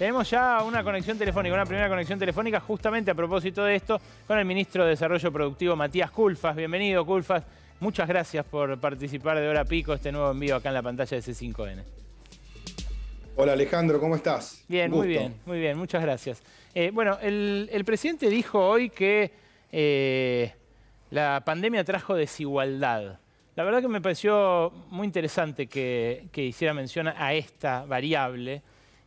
Tenemos ya una conexión telefónica, una primera conexión telefónica justamente a propósito de esto con el ministro de Desarrollo Productivo Matías Culfas. Bienvenido, Culfas. Muchas gracias por participar de Hora Pico, este nuevo envío acá en la pantalla de C5N. Hola Alejandro, ¿cómo estás? Bien, muy bien, muy bien, muchas gracias. Eh, bueno, el, presidente dijo hoy que eh, la pandemia trajo desigualdad. La verdad que me pareció muy interesante que hiciera mención a esta variable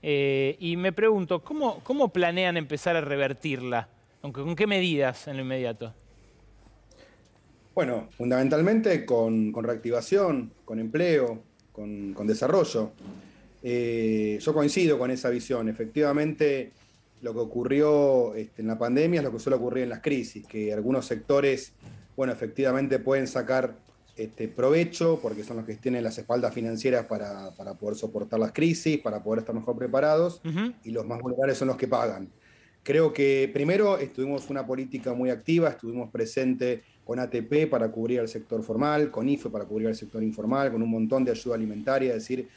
eh, y me pregunto, ¿cómo, ¿cómo, planean empezar a revertirla? ¿Con, ¿Con qué medidas en lo inmediato? Bueno, fundamentalmente con, reactivación, con empleo, con, desarrollo. Eh, yo coincido con esa visión. Efectivamente, lo que ocurrió este, en la pandemia es lo que suele ocurrir en las crisis, que algunos sectores, bueno, efectivamente pueden sacar este, provecho, porque son los que tienen las espaldas financieras para, poder soportar las crisis, para poder estar mejor preparados, y los más vulnerables son los que pagan. Creo que primero estuvimos una política muy activa, estuvimos presente con ATP para cubrir el sector formal, con IFE para cubrir el sector informal, con un montón de ayuda alimentaria, es decir,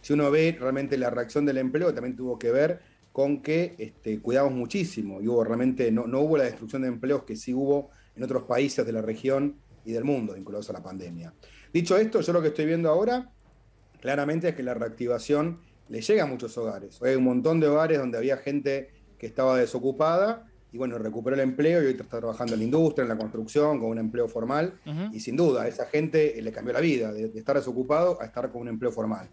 si uno ve realmente la reacción del empleo, también tuvo que ver con que este, cuidamos muchísimo y hubo realmente, no, no hubo la destrucción de empleos que sí hubo en otros países de la región y del mundo vinculados a la pandemia. Dicho esto, yo lo que estoy viendo ahora claramente es que la reactivación le llega a muchos hogares. hay un montón de hogares donde había gente que estaba desocupada y bueno, recuperó el empleo y hoy está trabajando en la industria, en la construcción, con un empleo formal. Y sin duda, esa gente le cambió la vida, de, estar desocupado a estar con un empleo formal.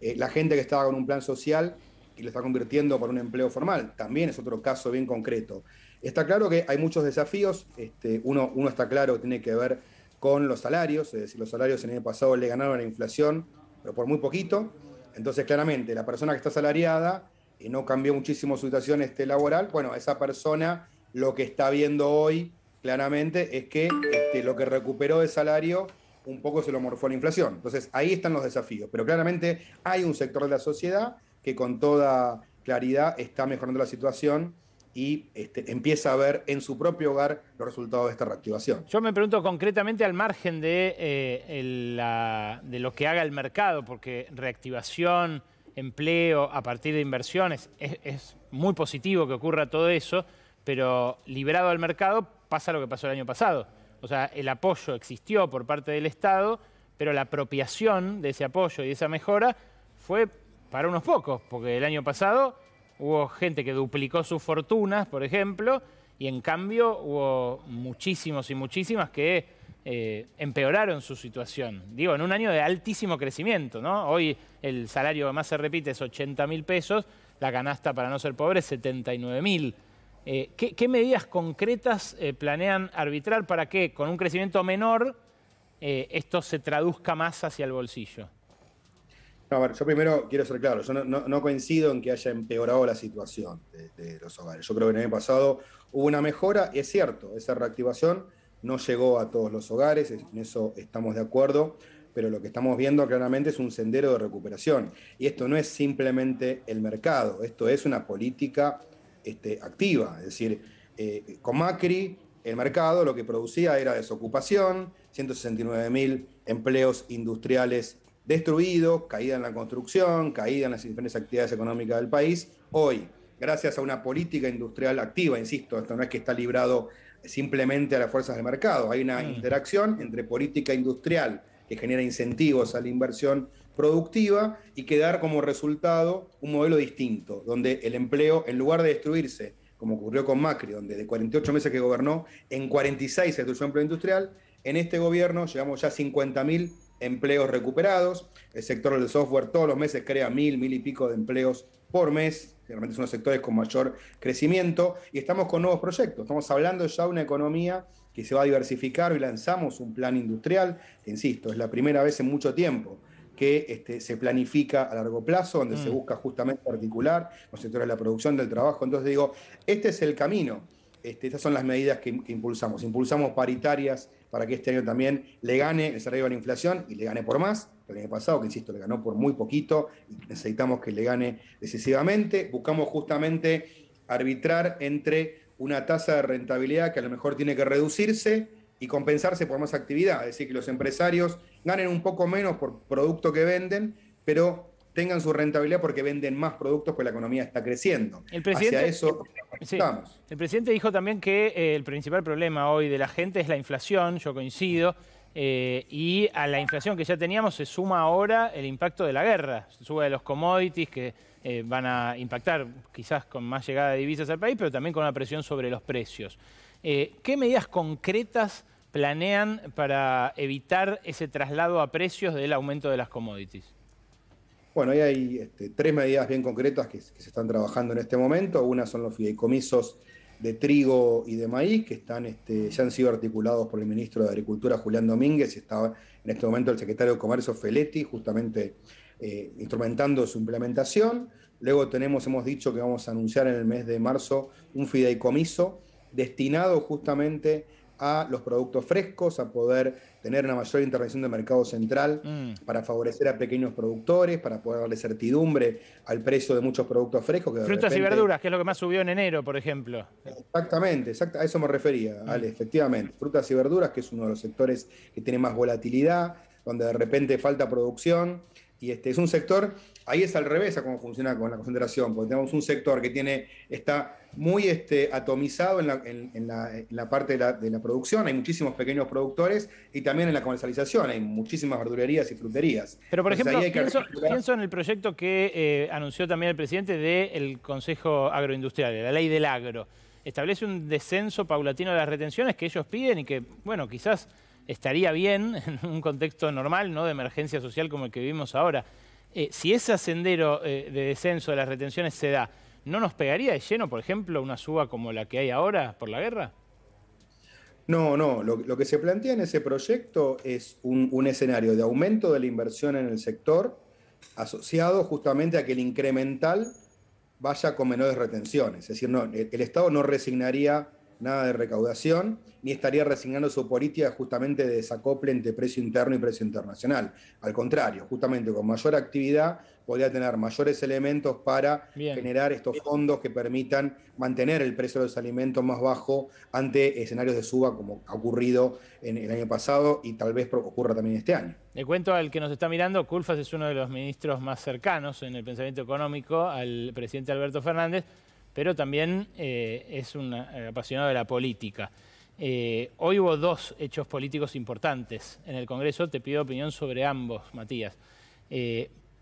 Eh, la gente que estaba con un plan social y lo está convirtiendo por un empleo formal, también es otro caso bien concreto. Está claro que hay muchos desafíos. Este, uno, está claro que tiene que ver con los salarios, es decir, los salarios en el año pasado le ganaron a la inflación, pero por muy poquito. Entonces, claramente, la persona que está salariada y no cambió muchísimo su situación este, laboral, bueno, esa persona lo que está viendo hoy claramente es que este, lo que recuperó de salario un poco se lo morfó la inflación. Entonces, ahí están los desafíos. Pero claramente hay un sector de la sociedad que con toda claridad está mejorando la situación y este, empieza a ver en su propio hogar los resultados de esta reactivación. Yo me pregunto concretamente al margen eh, de, lo que haga el mercado, porque reactivación, empleo a partir de inversiones, es, es muy positivo que ocurra todo eso, pero liberado al mercado pasa lo que pasó el año pasado. O sea, el apoyo existió por parte del Estado, pero la apropiación de ese apoyo y de esa mejora fue para unos pocos, porque el año pasado hubo gente que duplicó sus fortunas, por ejemplo, y en cambio hubo muchísimos y muchísimas que eh, empeoraron su situación. Digo, en un año de altísimo crecimiento, ¿no? Hoy el salario más se repite es 80 mil pesos, la canasta para no ser pobre es 79 mil. Eh, ¿qué, medidas concretas eh, planean arbitrar para que con un crecimiento menor esto se traduzca más hacia el bolsillo? No, a ver, yo primero quiero ser claro, yo no, coincido en que haya empeorado la situación de, los hogares. Yo creo que en el año pasado hubo una mejora, y es cierto, esa reactivación no llegó a todos los hogares, en eso estamos de acuerdo, pero lo que estamos viendo claramente es un sendero de recuperación. Y esto no es simplemente el mercado, esto es una política este, activa. Es decir, eh, con Macri el mercado lo que producía era desocupación, 169 mil empleos industriales destruido, caída en la construcción, caída en las diferentes actividades económicas del país. Hoy, gracias a una política industrial activa, insisto, esto no es que está librado simplemente a las fuerzas del mercado, hay una mm. interacción entre política industrial que genera incentivos a la inversión productiva y que dar como resultado un modelo distinto, donde el empleo, en lugar de destruirse, como ocurrió con Macri, donde de 48 meses que gobernó, en 46 se destruyó el empleo industrial, en este gobierno llegamos ya 50.000 empleos recuperados. El sector del software todos los meses crea mil, mil y pico de empleos por mes. Realmente son los sectores con mayor crecimiento. Y estamos con nuevos proyectos. Estamos hablando ya de una economía que se va a diversificar. y lanzamos un plan industrial, insisto, es la primera vez en mucho tiempo que este, se planifica a largo plazo, donde se mm. busca justamente articular los sectores de la producción, del trabajo. Entonces digo, este es el camino. Este, estas son las medidas que impulsamos. Impulsamos paritarias para que este año también le gane el salario a la inflación y le gane por más. El año pasado, que insisto, le ganó por muy poquito y necesitamos que le gane decisivamente. Buscamos justamente arbitrar entre una tasa de rentabilidad que a lo mejor tiene que reducirse y compensarse por más actividad, es decir, que los empresarios ganen un poco menos por producto que venden, pero tengan su rentabilidad porque venden más productos porque la economía está creciendo. El presidente, Hacia eso El presidente dijo también que eh, el principal problema hoy de la gente es la inflación, yo coincido, eh, y a la inflación que ya teníamos se suma ahora el impacto de la guerra, se de los commodities que eh, van a impactar quizás con más llegada de divisas al país, pero también con una presión sobre los precios. ¿Qué medidas concretas planean para evitar ese traslado a precios del aumento de las commodities? Bueno, ahí hay este, tres medidas bien concretas que, se están trabajando en este momento. Una son los fideicomisos de trigo y de maíz, que están, este, ya han sido articulados por el ministro de Agricultura, Julián Domínguez, y está en este momento el secretario de Comercio, Feletti, justamente eh, instrumentando su implementación. Luego tenemos, hemos dicho que vamos a anunciar en el mes de marzo un fideicomiso destinado justamente a los productos frescos, a poder tener una mayor intervención del mercado central mm. para favorecer a pequeños productores, para poder darle certidumbre al precio de muchos productos frescos. Frutas y verduras, que es lo que más subió en enero, por ejemplo. Exactamente, a eso me refería, mm. Ale, efectivamente. Frutas y verduras, que es uno de los sectores que tiene más volatilidad, donde de repente falta producción. Y este es un sector Ahí es al revés a cómo funciona con la concentración, porque tenemos un sector que tiene, está muy este, atomizado en la, parte de la, producción, hay muchísimos pequeños productores y también en la comercialización, hay muchísimas verdurerías y fruterías. Pero por ejemplo, pienso, en el proyecto que eh, anunció también el presidente del Consejo Agroindustrial, la ley del agro. Establece un descenso paulatino de las retenciones que ellos piden y que, bueno, quizás estaría bien en un contexto normal, ¿no? De emergencia social como el que vivimos ahora. Eh, si ese sendero eh, de descenso de las retenciones se da, ¿no nos pegaría de lleno, por ejemplo, una suba como la que hay ahora por la guerra? No, no. Lo, que se plantea en ese proyecto es un, escenario de aumento de la inversión en el sector asociado justamente a que el incremental vaya con menores retenciones. Es decir, el Estado no resignaría nada de recaudación, ni estaría resignando su política justamente de desacople entre precio interno y precio internacional. Al contrario, justamente con mayor actividad podría tener mayores elementos para generar estos fondos que permitan mantener el precio de los alimentos más bajo ante escenarios de suba como ha ocurrido en el año pasado y tal vez ocurra también este año. Le cuento al que nos está mirando, Culfas es uno de los ministros más cercanos en el pensamiento económico al presidente Alberto Fernández pero también eh, es un eh, apasionado de la política. Eh, hoy hubo dos hechos políticos importantes en el Congreso. Te pido opinión sobre ambos, Matías.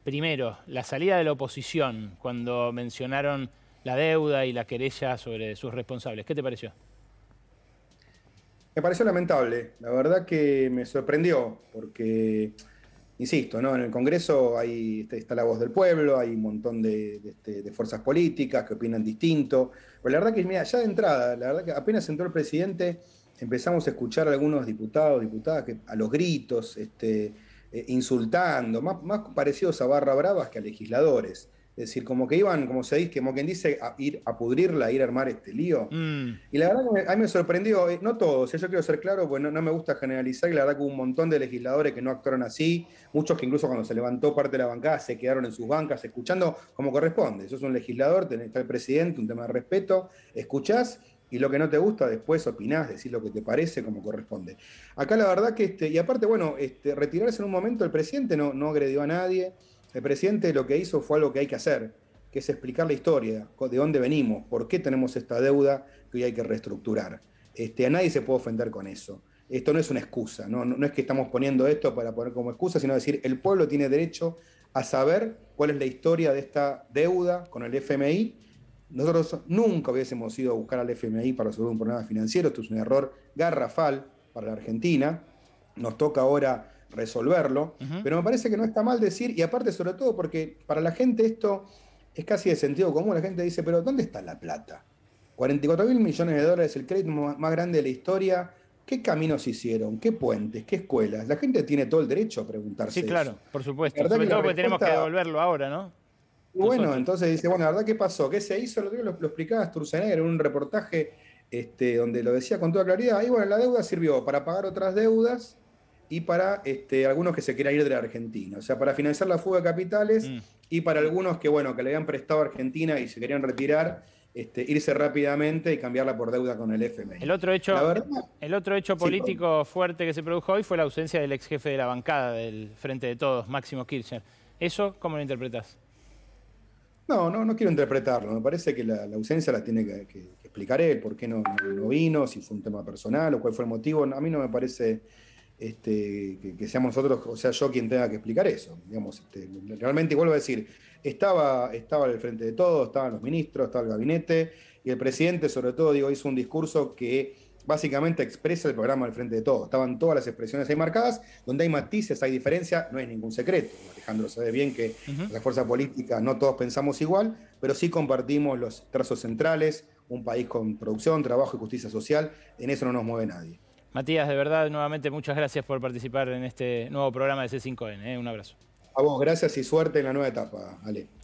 primero, la salida de la oposición cuando mencionaron la deuda y la querella sobre sus responsables. ¿Qué te pareció? Me pareció lamentable. La verdad que me sorprendió porque insisto, ¿no? en el Congreso hay, este, está la voz del pueblo, hay un montón este, de, fuerzas políticas que opinan distinto, pero la verdad que, mira, ya de entrada, la verdad que apenas entró el presidente, empezamos a escuchar a algunos diputados, diputadas, a los gritos, este, eh, insultando, más parecidos a barra bravas que a legisladores. Es decir, como que iban, como se dice, como quien dice, a ir a pudrirla, a ir a armar este lío. Mm. Y la verdad a mí me sorprendió, eh, no todos, yo quiero ser claro, pues no, me gusta generalizar, y la verdad que hubo un montón de legisladores que no actuaron así, muchos que incluso cuando se levantó parte de la bancada se quedaron en sus bancas escuchando como corresponde. Eso es un legislador, tenés, está el presidente, un tema de respeto, escuchás y lo que no te gusta después opinás, decís lo que te parece como corresponde. Acá la verdad que, este, y aparte, bueno, este, retirarse en un momento el presidente no, no agredió a nadie el presidente lo que hizo fue algo que hay que hacer, que es explicar la historia, de dónde venimos, por qué tenemos esta deuda que hoy hay que reestructurar. Este, a nadie se puede ofender con eso. Esto no es una excusa, ¿no? no es que estamos poniendo esto para poner como excusa, sino decir, el pueblo tiene derecho a saber cuál es la historia de esta deuda con el FMI. Nosotros nunca hubiésemos ido a buscar al FMI para resolver un problema financiero, esto es un error garrafal para la Argentina. Nos toca ahora resolverlo, pero me parece que no está mal decir, y aparte sobre todo porque para la gente esto es casi de sentido común, la gente dice, pero ¿dónde está la plata? 44 mil millones de dólares, el crédito más grande de la historia, ¿qué caminos hicieron? ¿Qué puentes? ¿Qué escuelas? La gente tiene todo el derecho a preguntarse. Sí, claro, por supuesto. Sobre todo tenemos que devolverlo ahora, ¿no? Bueno, entonces dice, bueno, la verdad, ¿qué pasó? ¿Qué se hizo? Lo, explicaba Sturzenegger en un reportaje este, donde lo decía con toda claridad, ahí bueno, la deuda sirvió para pagar otras deudas, y para este, algunos que se quieran ir de la Argentina. O sea, para financiar la fuga de capitales mm. y para algunos que, bueno, que le habían prestado a Argentina y se querían retirar, este, irse rápidamente y cambiarla por deuda con el FMI. El otro hecho, el otro hecho político fuerte que se produjo hoy fue la ausencia del ex jefe de la bancada del Frente de Todos, Máximo Kirchner. ¿Eso cómo lo interpretas? No, no, quiero interpretarlo. Me parece que la, ausencia la tiene que, explicar él, por qué no, no, vino, si fue un tema personal o cuál fue el motivo. A mí no me parece este, que, seamos nosotros, o sea, yo quien tenga que explicar eso. Digamos, este, realmente, vuelvo a decir, estaba, estaba al frente de todo, estaban los ministros, estaba el gabinete, y el presidente, sobre todo, digo, hizo un discurso que básicamente expresa el programa al frente de todo. Estaban todas las expresiones ahí marcadas, donde hay matices, hay diferencia, no es ningún secreto. Alejandro sabe bien que la fuerza política no todos pensamos igual, pero sí compartimos los trazos centrales, un país con producción, trabajo y justicia social, en eso no nos mueve nadie. Matías, de verdad, nuevamente muchas gracias por participar en este nuevo programa de C5N. n ¿eh? Un abrazo. A vos, gracias y suerte en la nueva etapa, Ale.